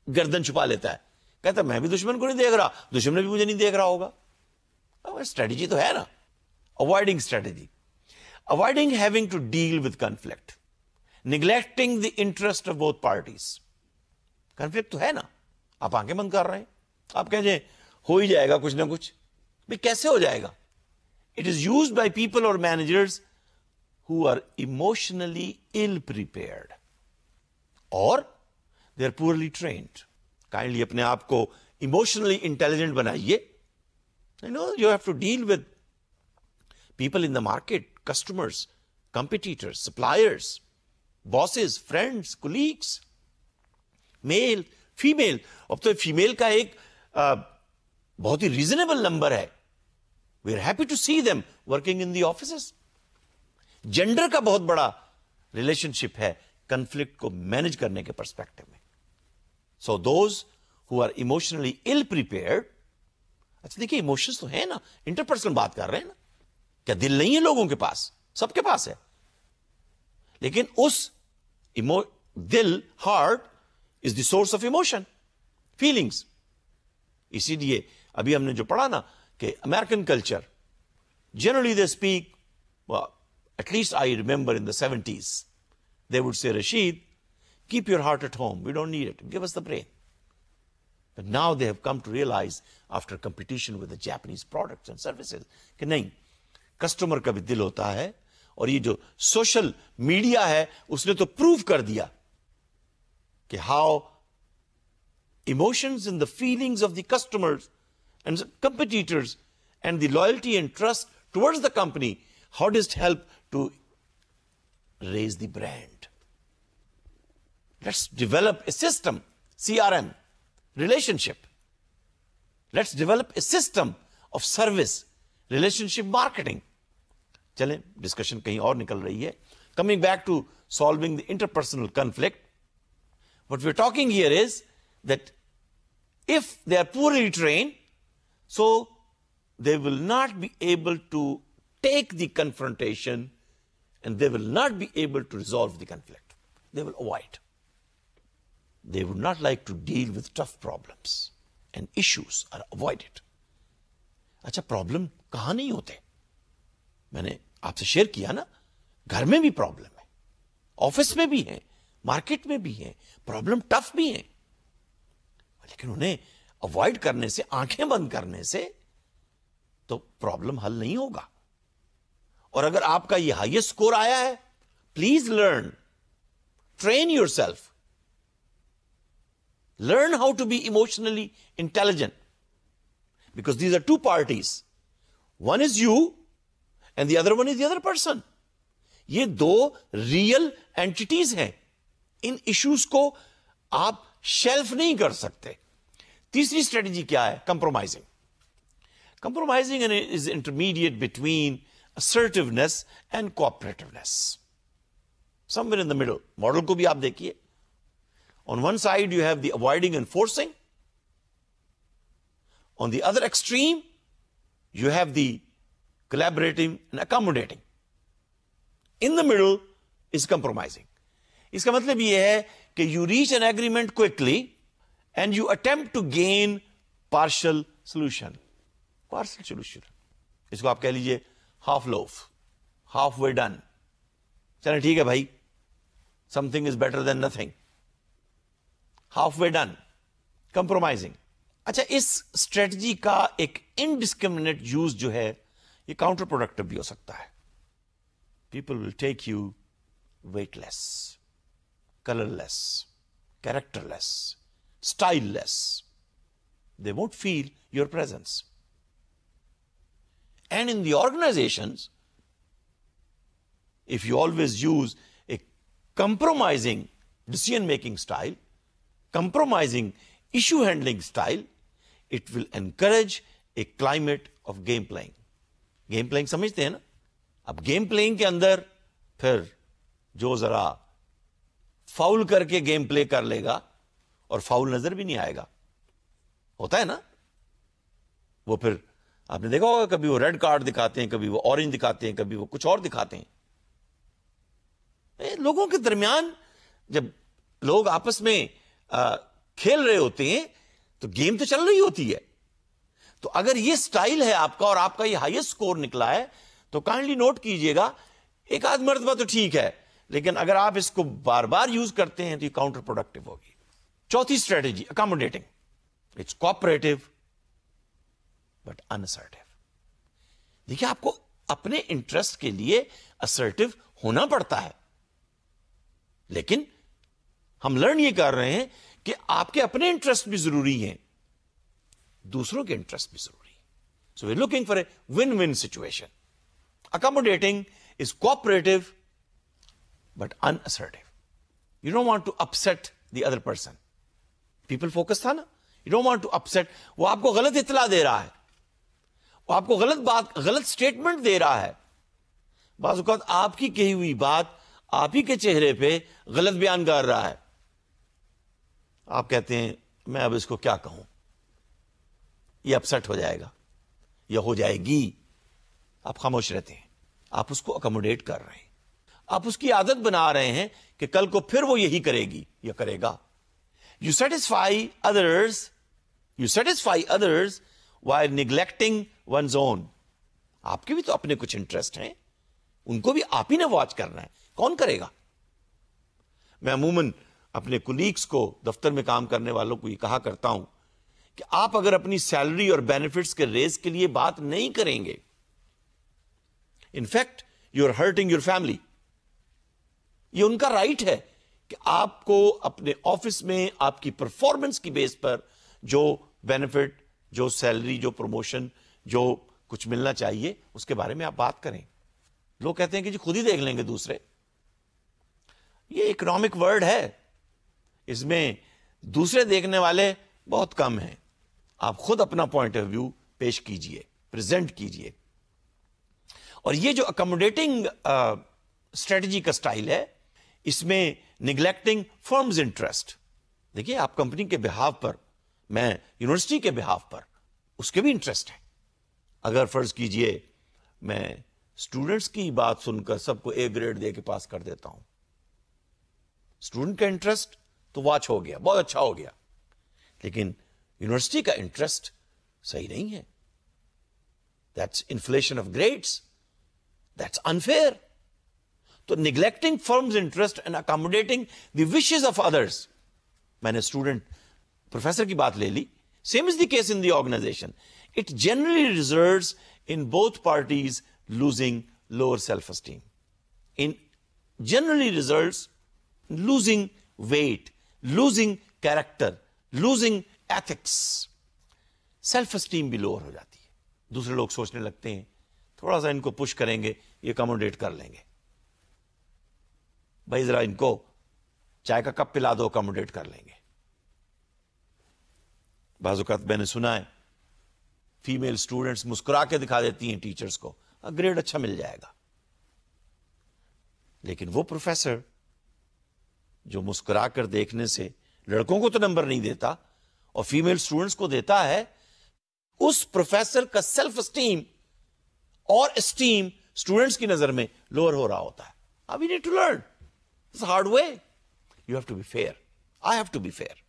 गर्दन छुपा लेता है कहता मैं भी दुश्मन को नहीं देख रहा दुश्मन भी मुझे नहीं देख रहा होगा स्ट्रेटेजी तो है ना avoiding strategy avoiding having to deal with conflict neglecting the interest of both parties conflict तो है ना आप आंखें बंद कर रहे हैं आप कह जाए हो ही जाएगा कुछ ना कुछ भाई कैसे हो जाएगा it is use by people और managers who are emotionally ill prepared और they are poorly trained kindly अपने आप को इमोशनली इंटेलिजेंट बनाइए you know you have to deal with people in the market customers competitors suppliers bosses friends colleagues male female अब तो female का एक आ, बहुत ही रीजनेबल नंबर है we are happy to see them working in the office gender का बहुत बड़ा रिलेशनशिप है कंफ्लिक्ट को मैनेज करने के परस्पेक्टिव में so those who are emotionally ill prepare अच्छा देखिए इमोशंस तो है ना इंटरपर्सनल बात कर रहे हैं ना क्या दिल नहीं है लोगों के पास सबके पास है लेकिन उस इमो दिल heart is the source of emotion feelings इसीलिए अभी हमने जो पढ़ा ना कि American culture generally they speak at least I remember in the seventies they would say, Rashid, keep your heart at home. We don't need it. Give us the brain. But now they have come to realize after competition with the Japanese products and services, that customer ka dil hota hai, aur ye social media hai, usne to prove kar how emotions and the feelings of the customers and competitors and the loyalty and trust towards the company, how does it help to raise the brand? Let's develop a system, CRM, relationship. Let's develop a system of service, relationship marketing. चलें discussion कहीं और निकल रही है coming back to solving the interpersonal conflict what we talking here is that if they are poorly trained, so they will not be able to take the confrontation and they will not be able to resolve the conflict. They will avoid. They would not like to deal with tough problems and issues are avoided. अच्छा problem कहां नहीं होते मैंने आपसे share किया ना घर में भी प्रॉब्लम है ऑफिस में भी है मार्केट में भी है प्रॉब्लम टफ भी है लेकिन उन्हें अवॉइड करने से आंखें बंद करने से तो प्रॉब्लम हल नहीं होगा और अगर आपका ये हाईएस्ट स्कोर आया है please learn train yourself Learn how to be emotionally intelligent. Because these are two parties. One is you and the other one is the other person. ye do real entities hain in issues ko aap shelf nahi kar sakte teesri strategy kya hai compromising compromising is intermediate between assertiveness and cooperativeness. Somewhere in the middle. model ko bhi aap dekhiye On one side, you have the avoiding and forcing. On the other extreme, you have the collaborating and accommodating. In the middle is compromising. इसका मतलब यह you reach an agreement quickly and you attempt to gain partial solution. Partial solution. This you कह लीजिए half loaf, halfway done. चलो ठीक है भाई, something is better than nothing. Half way done compromising अच्छा इस स्ट्रेटजी का एक इनडिस्क्रिमिनेट यूज जो है ये काउंटर प्रोडक्टिव भी हो सकता है people will take you weightless colourless characterless styleless they won't feel your presence and in the organisation if you always use a compromising decision making style compromising issue handling style, it will encourage a climate of game playing. Game playing समझते हैं ना अब game playing के अंदर फिर जो जरा foul करके गेम प्ले कर लेगा और फाउल नजर भी नहीं आएगा होता है ना वो फिर आपने देखा होगा कभी वो रेड कार्ड दिखाते हैं कभी वो ऑरेंज दिखाते हैं कभी वो कुछ और दिखाते हैं ए, लोगों के दरमियान जब लोग आपस में आ, खेल रहे होते हैं तो गेम तो चल रही होती है तो अगर ये स्टाइल है आपका और आपका ये हाईएस्ट स्कोर निकला है तो काइंडली नोट कीजिएगा एक आध मरतबा तो ठीक है लेकिन अगर आप इसको बार बार यूज करते हैं तो ये काउंटर प्रोडक्टिव होगी चौथी strategy accommodating it's cooperative but unassertive देखिए आपको अपने इंटरेस्ट के लिए असर्टिव होना पड़ता है लेकिन हम लर्न ये कर रहे हैं कि आपके अपने इंटरेस्ट भी जरूरी हैं दूसरों के इंटरेस्ट भी जरूरी so we looking for a win win situation accommodating is cooperative but unassertive you don't want to upset the other person people focus था ना you don't want to upset वो आपको गलत इतला दे रहा है वो आपको गलत बात गलत स्टेटमेंट दे रहा है बाजूकात आपकी कही हुई बात आप ही के चेहरे पे गलत बयान कर रहा है आप कहते हैं मैं अब इसको क्या कहूं ये अपसेट हो जाएगा यह हो जाएगी आप खामोश रहते हैं आप उसको अकोमोडेट कर रहे हैं आप उसकी आदत बना रहे हैं कि कल को फिर वो यही करेगी या करेगा you satisfy others you satisfy others why are neglecting one's own आपके भी तो अपने कुछ इंटरेस्ट हैं उनको भी आप ही ने वॉच करना है कौन करेगा मैं अमूमन अपने कुलीग्स को दफ्तर में काम करने वालों को ये कहा करता हूं कि आप अगर अपनी सैलरी और बेनिफिट्स के रेज के लिए बात नहीं करेंगे in fact you are hurting your family ये उनका राइट है कि आपको अपने ऑफिस में आपकी परफॉर्मेंस की बेस पर जो बेनिफिट जो सैलरी जो प्रमोशन जो कुछ मिलना चाहिए उसके बारे में आप बात करें लोग कहते हैं कि जी खुद ही देख लेंगे दूसरे ये इकोनॉमिक वर्ड है इसमें दूसरे देखने वाले बहुत कम हैं आप खुद अपना पॉइंट ऑफ व्यू पेश कीजिए प्रेजेंट कीजिए और ये जो अकोमोडेटिंग स्ट्रेटजी का स्टाइल है इसमें निग्लेक्टिंग फर्म्स इंटरेस्ट देखिए आप कंपनी के बिहाव पर मैं यूनिवर्सिटी के बिहाव पर उसके भी इंटरेस्ट है अगर फर्ज कीजिए मैं स्टूडेंट्स की बात सुनकर सबको ए ग्रेड दे के पास कर देता हूं स्टूडेंट का इंटरेस्ट तो वॉच हो गया बहुत अच्छा हो गया लेकिन यूनिवर्सिटी का इंटरेस्ट सही नहीं है that's inflation of grades that's unfair तो neglecting firms interest and accommodating the wishes of others मैंने स्टूडेंट प्रोफेसर की बात ले ली same is the case in the organisation it generally results in both parties losing lower self esteem in generally results losing weight losing character losing ethics self esteem भी lower हो जाती है दूसरे लोग सोचने लगते हैं थोड़ा सा इनको पुश करेंगे ये अकोमोडेट कर लेंगे भाई जरा इनको चाय का कप पिला दो अकोमोडेट कर लेंगे बाजूकात मैंने सुना है फीमेल स्टूडेंट्स मुस्कुरा के दिखा देती हैं टीचर्स को ग्रेड हाँ, अच्छा मिल जाएगा लेकिन वो प्रोफेसर जो मुस्कुरा कर देखने से लड़कों को तो नंबर नहीं देता और फीमेल स्टूडेंट्स को देता है उस प्रोफेसर का सेल्फ स्टीम और स्टीम स्टूडेंट्स की नजर में लोअर हो रहा होता है अब you need to learn it's hard way you have to be fair I have to be fair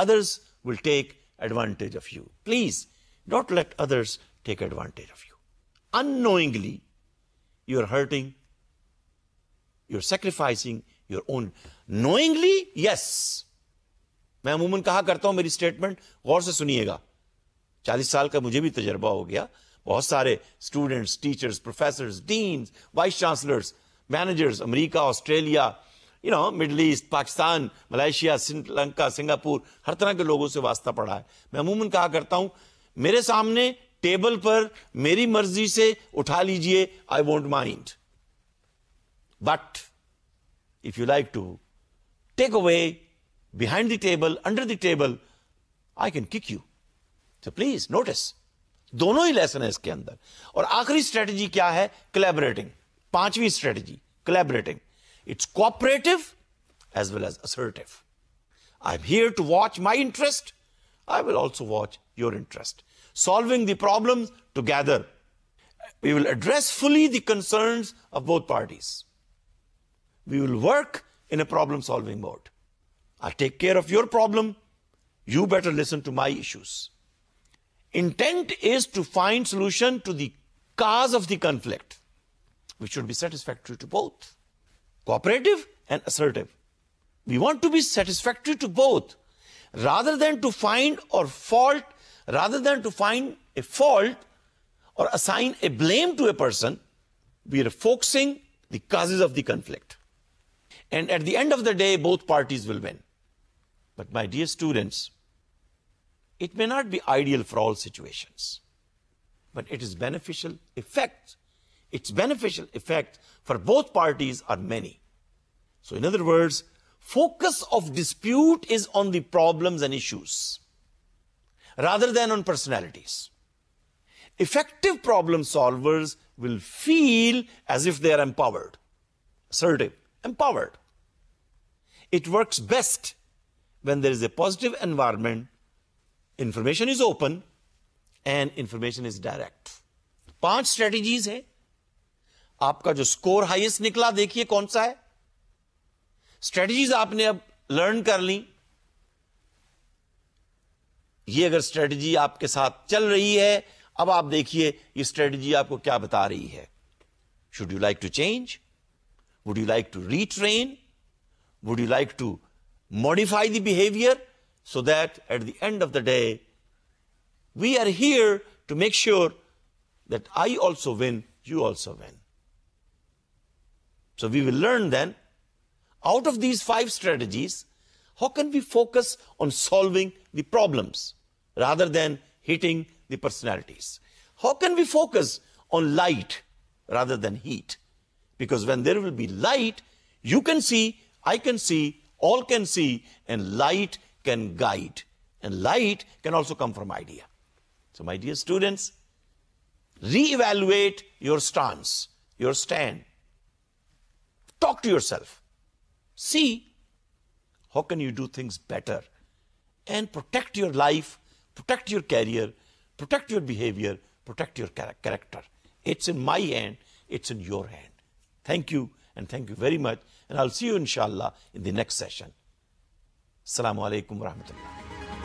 others will take advantage of you please डॉट let others take advantage of you unknowingly you are hurting, you're sacrificing your own knowingly yes मैं अमूमन कहा करता हूं मेरी statement गौर से सुनिएगा चालीस साल का मुझे भी तजर्बा हो गया बहुत सारे students teachers professor deans vice chancellors managers America Australia you know Middle East Pakistan Malaysia Sri Lanka Singapore हर तरह के लोगों से वास्ता पड़ा है मैं अमूमन कहा करता हूं मेरे सामने टेबल पर मेरी मर्जी से उठा लीजिए I won't mind but if you like to take away, behind the table, under the table, I can kick you. So please notice. दोनों ही लेसन है इसके अंदर और आखिरी स्ट्रेटेजी क्या है कोलेबरेटिंग पांचवी strategy collaborating it's cooperative as well as assertive I am here to watch my interest I will also watch your interest solving the problem together we will address fully the concerns of both parties we will work in a problem solving mode. i take care of your problem. You better listen to my issues. Intent is to find solution to the cause of the conflict, which should be satisfactory to both, cooperative and assertive. We want to be satisfactory to both rather than to find or fault, rather than to find a fault or assign a blame to a person, we are focusing the causes of the conflict. And at the end of the day, both parties will win. But my dear students, it may not be ideal for all situations, but it is beneficial effect. Its beneficial effect for both parties are many. So in other words, focus of dispute is on the problems and issues rather than on personalities. Effective problem solvers will feel as if they are empowered, assertive, empowered. It works best when there is a positive environment, information is open, and information is direct पांच strategies है आपका जो score highest निकला देखिए कौन सा है strategies आपने अब लर्न कर ली ये अगर स्ट्रेटेजी आपके साथ चल रही है अब आप देखिए ये स्ट्रेटेजी आपको क्या बता रही है should you like to change Would you like to retrain? Would you like to modify the behavior so that at the end of the day, we are here to make sure that I also win, you also win. So we will learn then, out of these five strategies, how can we focus on solving the problems rather than hitting the personalities? How can we focus on light rather than heat? Because when there will be light, you can see, I can see, all can see, and light can guide. And light can also come from idea. So, my dear students, reevaluate your stance, your stand. Talk to yourself. See how can you do things better and protect your life, protect your career, protect your behavior, protect your character. It's in my hand, it's in your hand. Thank you and thank you very much. And I'll see you inshallah in the next session. Assalamu alaikum